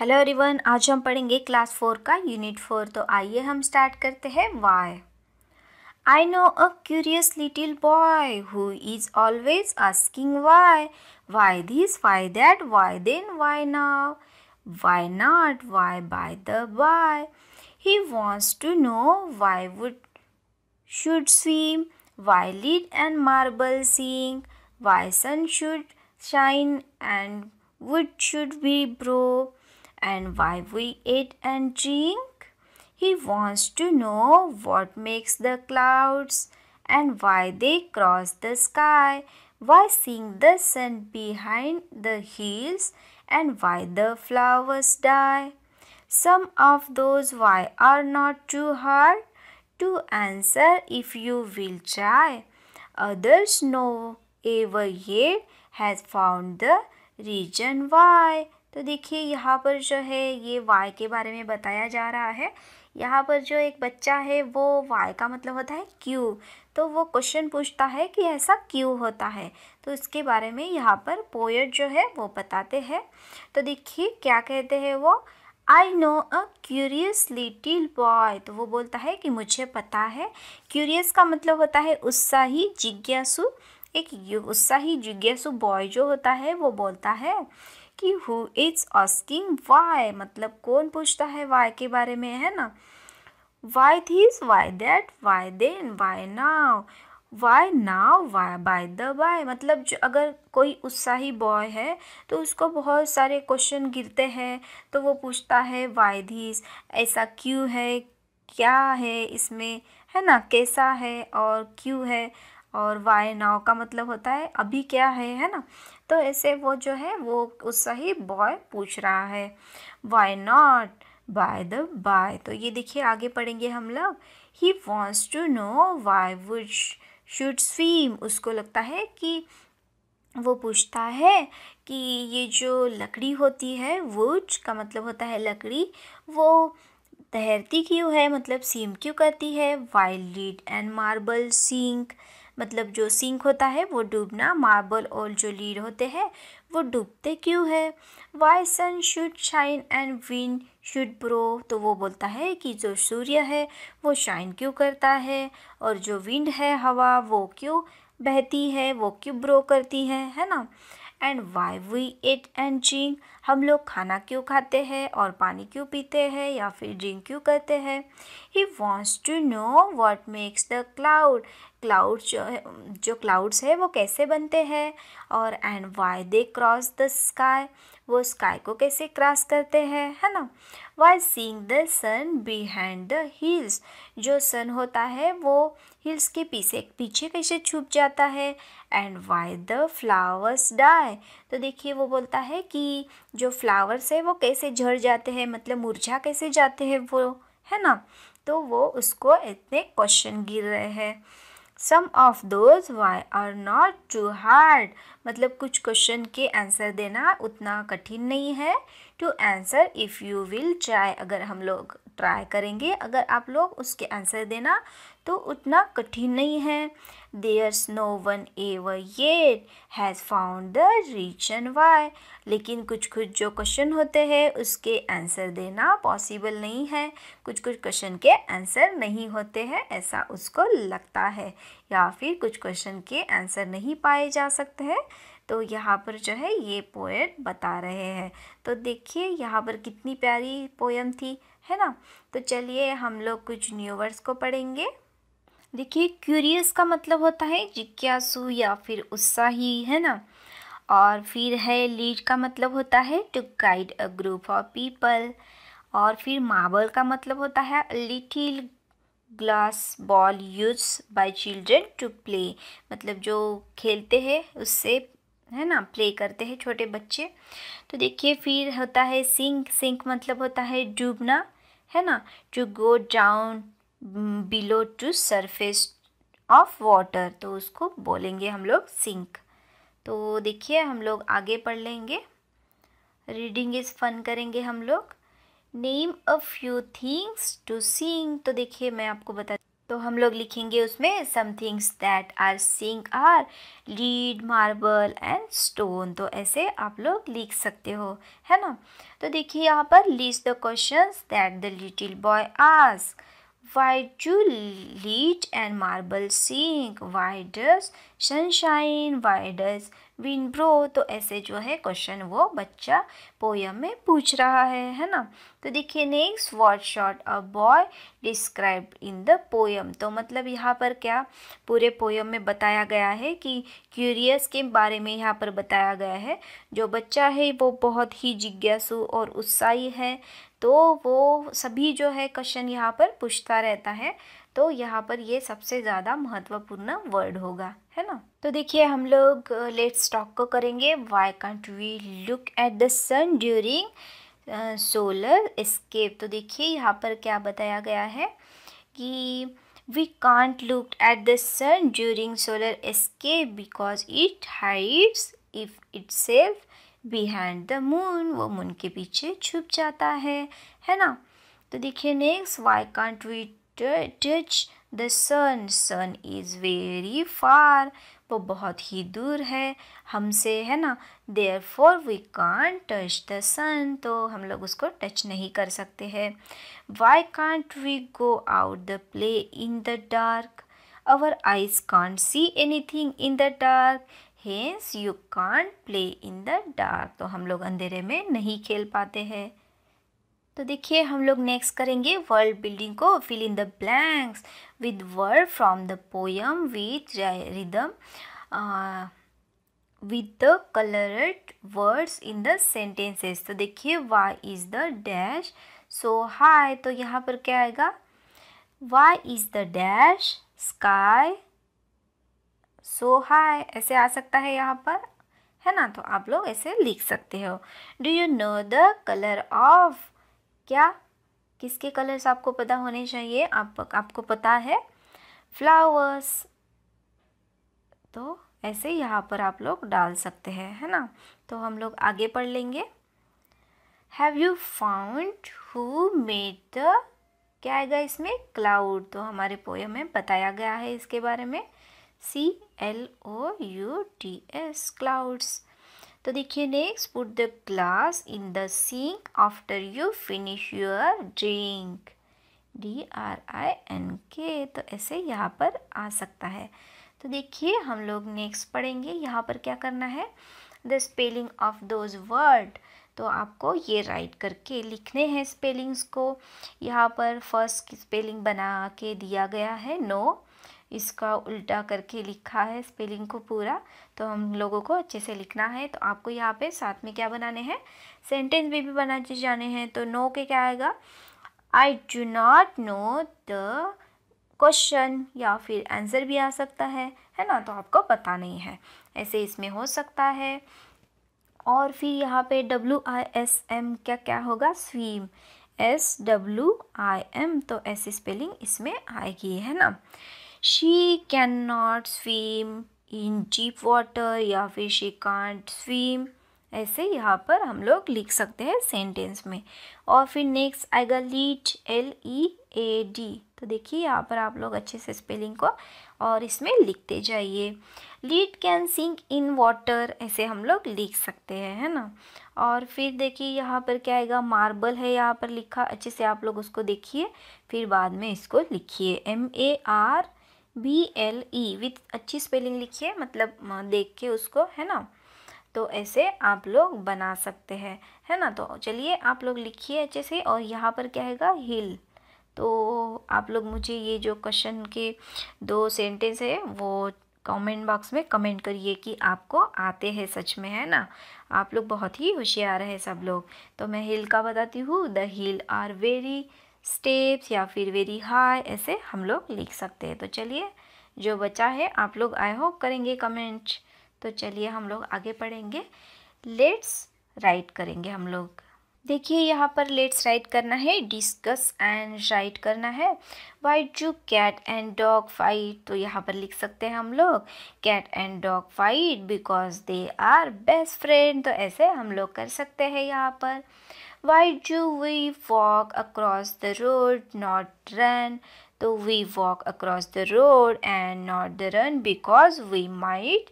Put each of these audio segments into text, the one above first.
Hello everyone आज हम पढ़ेंगे क्लास फोर का यूनिट फोर तो आइए हम स्टार्ट करते हैं why I know a curious little boy who is always asking why why this why that why then why now why not why by the by he wants to know why wood should swim why lead and marble sink why sun should shine and wood should be broke and why we eat and drink. He wants to know what makes the clouds and why they cross the sky, why seeing the sun behind the hills and why the flowers die. Some of those why are not too hard to answer if you will try. Others no ever yet has found the reason why. तो देखिए यहाँ पर जो है ये Y के बारे में बताया जा रहा है यहाँ पर जो एक बच्चा है वो वाई का मतलब होता है क्यू तो वो क्वेश्चन पूछता है कि ऐसा क्यों होता है तो इसके बारे में यहाँ पर पोएट जो है वो बताते हैं तो देखिए क्या कहते हैं वो I know a curious little boy तो वो बोलता है कि मुझे पता है क्यूरियस का मतलब होता है उत्साही जिज्ञासु एक उत्साही जिज्ञासु बॉय जो होता है वो बोलता है कि हु इज ऑस्किंग वाई मतलब कौन पूछता है वाई के बारे में है ना why these why that why then why now why now why by the by मतलब जो अगर कोई उत्साही बॉय है तो उसको बहुत सारे क्वेश्चन गिरते हैं तो वो पूछता है वाई धीस ऐसा क्यों है क्या है इसमें है ना कैसा है और क्यों है और वाई नाव का मतलब होता है अभी क्या है है ना तो ऐसे वो जो है वो उस ही बॉय पूछ रहा है why not by the by तो ये देखिए आगे पढ़ेंगे हम लोग he wants to know why wood should swim उसको लगता है कि वो पूछता है कि ये जो लकड़ी होती है वुड का मतलब होता है लकड़ी वो तैरती क्यों है मतलब सीम क्यों करती है वाइल्ड लीड एंड मार्बल सिंक मतलब जो सिंक होता है वो डूबना मार्बल और जो लीड होते हैं वो डूबते क्यों है why sun should shine and wind should blow तो वो बोलता है कि जो सूर्य है वो शाइन क्यों करता है और जो विंड है हवा वो क्यों बहती है वो क्यों ब्रो करती है है ना and why we eat and चिंग हम लोग खाना क्यों खाते हैं और पानी क्यों पीते हैं या फिर ड्रिंक क्यों करते हैं he wants to know what makes the cloud clouds जो है जो क्लाउड्स है वो कैसे बनते हैं और and why they cross the sky वो स्काई को कैसे क्रॉस करते हैं है ना why sink the sun behind the hills जो सन होता है वो हिल्स के पीछे पीछे कैसे छुप जाता है and why the flowers die तो देखिए वो बोलता है कि जो फ्लावर्स है वो कैसे झड़ जाते हैं मतलब मुरझा कैसे जाते हैं वो है ना तो वो उसको इतने क्वेश्चन गिर रहे हैं some of those why are not too hard मतलब कुछ क्वेश्चन के आंसर देना उतना कठिन नहीं है to answer if you will try अगर हम लोग ट्राई करेंगे अगर आप लोग उसके आंसर देना तो उतना कठिन नहीं है there's no one ever yet has found the reason why लेकिन कुछ कुछ जो क्वेश्चन होते हैं उसके आंसर देना पॉसिबल नहीं है कुछ कुछ क्वेश्चन के आंसर नहीं होते हैं ऐसा उसको लगता है या फिर कुछ क्वेश्चन के आंसर नहीं पाए जा सकते हैं तो यहाँ पर जो है ये पोएट बता रहे हैं तो देखिए यहाँ पर कितनी प्यारी पोएम थी है ना तो चलिए हम लोग कुछ न्यू वर्ड्स को पढ़ेंगे देखिए क्यूरियस का मतलब होता है जिज्ञासु या फिर उत्साही है ना और फिर है लीड का मतलब होता है to guide a group of people और फिर मार्बल का मतलब होता है little glass ball use by children to play मतलब जो खेलते हैं उससे है ना प्ले करते हैं छोटे बच्चे तो देखिए फिर होता है सिंक सिंक मतलब होता है डूबना है ना to go down below to surface of water तो उसको बोलेंगे हम लोग सिंक तो देखिए हम लोग आगे पढ़ लेंगे रीडिंग इज़ फन करेंगे हम लोग name a few things to sink तो देखिए मैं आपको बता तो हम लोग लिखेंगे उसमें some things that are sink are lead marble and stone तो ऐसे आप लोग लिख सकते हो है ना तो देखिए यहाँ पर list the question that the little boy ask why do lead and marble sink why does sunshine why does wind blow तो ऐसे जो है क्वेश्चन वो बच्चा पोयम में पूछ रहा है है ना तो देखिए next what sort a boy describe in the poem तो मतलब यहाँ पर क्या पूरे पोयम में बताया गया है कि क्यूरियस के बारे में यहाँ पर बताया गया है जो बच्चा है वो बहुत ही जिज्ञासु और उत्साही है तो वो सभी जो है क्वेश्चन यहाँ पर पूछता रहता है तो यहाँ पर ये सबसे ज़्यादा महत्वपूर्ण वर्ड होगा है ना तो देखिए हम लोग लेट्स टॉक को करेंगे why can't we look at the sun during solar स्केप तो देखिए यहाँ पर क्या बताया गया है कि we can't look at the sun during solar स्केप because it hides if itself behind the moon वो मून के पीछे छुप जाता है है ना तो देखिए next why can't we touch the sun sun is very far वो बहुत ही दूर है हमसे है ना therefore we can touch the sun तो हम लोग उसको टच नहीं कर सकते हैं why can't we go out the play in the dark our eyes can't see anything in the dark hence you can't play in the dark तो हम लोग अंधेरे में नहीं खेल पाते हैं तो देखिए हम लोग नेक्स्ट करेंगे वर्ल्ड बिल्डिंग को fill in the blanks with word from the poem with rhythm with the coloured words in the sentences तो देखिए why is the dash so high तो यहाँ पर क्या आएगा why is the dash sky so high ऐसे आ सकता है यहाँ पर है ना तो आप लोग ऐसे लिख सकते हो do you know the colour of क्या किसके कलर्स आपको पता होने चाहिए आप आपको पता है फ्लावर्स तो ऐसे यहाँ पर आप लोग डाल सकते हैं है ना तो हम लोग आगे पढ़ लेंगे have you found who made the क्या आएगा इसमें क्लाउड तो हमारे पोएम में बताया गया है इसके बारे में C L O U T S clouds तो देखिए next put the glass in the sink after you finish your drink D R I N K तो ऐसे यहाँ पर आ सकता है तो देखिए हम लोग नेक्स्ट पढ़ेंगे यहाँ पर क्या करना है the spelling of those word तो आपको ये राइट करके लिखने हैं स्पेलिंग्स को यहाँ पर फर्स्ट स्पेलिंग बना के दिया गया है नो इसका उल्टा करके लिखा है स्पेलिंग को पूरा तो हम लोगों को अच्छे से लिखना है तो आपको यहाँ पे साथ में क्या बनाने हैं सेंटेंस भी भी बना जाने हैं तो नो के क्या आएगा I do not know the question या फिर आंसर भी आ सकता है है ना तो आपको पता नहीं है ऐसे इसमें हो सकता है और फिर यहाँ पे डब्ल्यू आई एस एम क्या क्या होगा swim S W I M तो ऐसी स्पेलिंग इसमें आएगी है ना she cannot swim in deep water या फिर शी कांट swim ऐसे यहाँ पर हम लोग लिख सकते हैं सेंटेंस में और फिर नेक्स्ट आएगा lead L E A D तो देखिए यहाँ पर आप लोग अच्छे से स्पेलिंग को और इसमें लिखते जाइए lead can sink in water ऐसे हम लोग लिख सकते हैं है ना और फिर देखिए यहाँ पर क्या आएगा मार्बल है यहाँ पर लिखा अच्छे से आप लोग उसको देखिए फिर बाद में इसको लिखिए M A R B L E with अच्छी स्पेलिंग लिखिए मतलब देख के उसको है ना तो ऐसे आप लोग बना सकते हैं है ना तो चलिए आप लोग लिखिए अच्छे से और यहाँ पर क्या हैगा हिल तो आप लोग मुझे ये जो क्वेश्चन के दो सेंटेंस है वो कमेंट बॉक्स में कमेंट करिए कि आपको आते हैं सच में है ना आप लोग बहुत ही होशियार है सब लोग तो मैं हिल का बताती हूँ the hill are very steps या फिर वेरी हाई ऐसे हम लोग लिख सकते हैं तो चलिए जो बचा है आप लोग आई होप करेंगे कमेंट तो चलिए हम लोग आगे पढ़ेंगे लेट्स राइट करेंगे हम लोग देखिए यहाँ पर लेट्स राइट करना है डिस्कस एंड राइट करना है why do cat and dog fight तो यहाँ पर लिख सकते हैं हम लोग cat and dog fight because they are best friend तो ऐसे हम लोग कर सकते हैं यहाँ पर Why do we walk across the road, not run? So we walk across the road and not the run because we might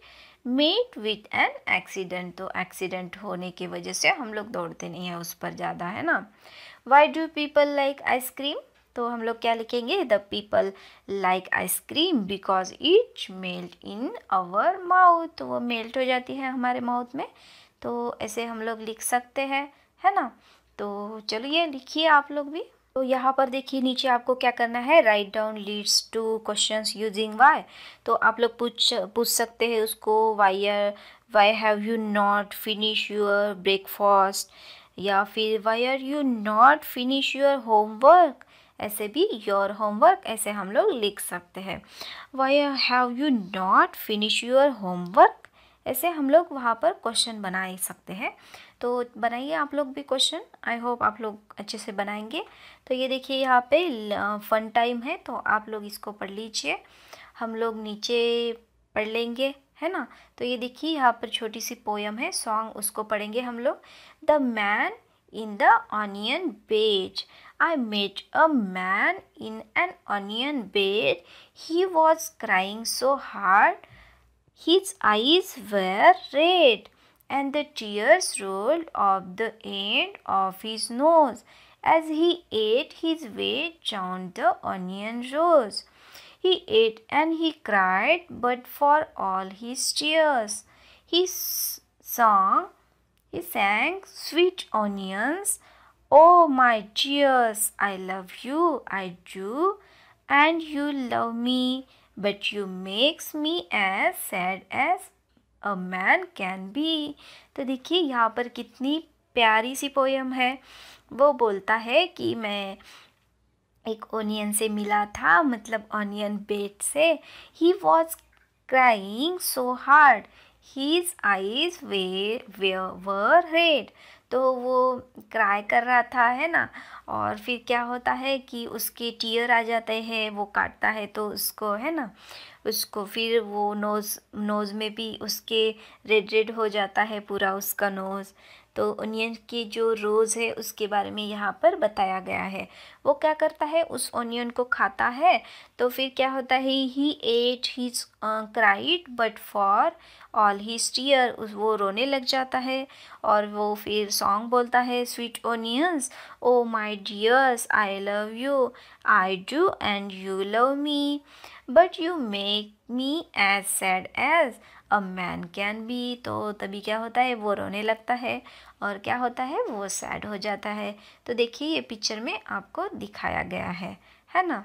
meet with an accident तो एक्सीडेंट होने की वजह से हम लोग दौड़ते नहीं हैं उस पर ज़्यादा है ना why do people like cream? तो हम लोग क्या लिखेंगे the people like ice cream because it melt in our mouth वो मेल्ट हो जाती है हमारे माउथ में तो ऐसे हम लोग लिख सकते हैं है ना तो चलिए लिखिए आप लोग भी तो यहाँ पर देखिए नीचे आपको क्या करना है write down leads to question using why तो आप लोग पूछ पूछ सकते हैं उसको why are why have you not finish your breakfast या फिर why are you not finish your homework ऐसे भी योर होमवर्क ऐसे हम लोग लिख सकते हैं why have you not finish your homework ऐसे हम लोग वहाँ पर क्वेश्चन बना सकते हैं तो बनाइए आप लोग भी क्वेश्चन आई होप आप लोग अच्छे से बनाएंगे तो ये देखिए यहाँ पे फन टाइम है तो आप लोग इसको पढ़ लीजिए हम लोग नीचे पढ़ लेंगे है ना तो ये देखिए यहाँ पर छोटी सी पोयम है सॉन्ग उसको पढ़ेंगे हम लोग the man in the onion bed I met a man in an onion bed he was crying so hard his eyes were red and the tears rolled off the end of his nose as he ate his way down the onion rows. He ate and he cried, but for all his tears, he sang, he sang, sweet onions, oh my tears, I love you, I do, and you love me, but you makes me as sad as a man can be तो देखिए यहाँ पर कितनी प्यारी सी poem है वो बोलता है कि मैं एक ओनियन से मिला था मतलब ओनियन बेट से he was crying so hard his eyes were red तो वो क्राई कर रहा था है ना और फिर क्या होता है कि उसके टीयर आ जाते हैं वो काटता है तो उसको है ना उसको फिर वो नोज़ नोज़ में भी उसके रेड रेड हो जाता है पूरा उसका नोज़ तो ओनियन की जो रोज़ है उसके बारे में यहाँ पर बताया गया है वो क्या करता है उस ओनियन को खाता है तो फिर क्या होता है he at his cried but for all he steer वो रोने लग जाता है और वो फिर सॉन्ग बोलता है sweet onions oh my dears I love you I do and you love me but you make me as sad as a man can be तो तभी क्या होता है वो रोने लगता है और क्या होता है वो सैड हो जाता है तो देखिए ये पिक्चर में आपको दिखाया गया है है ना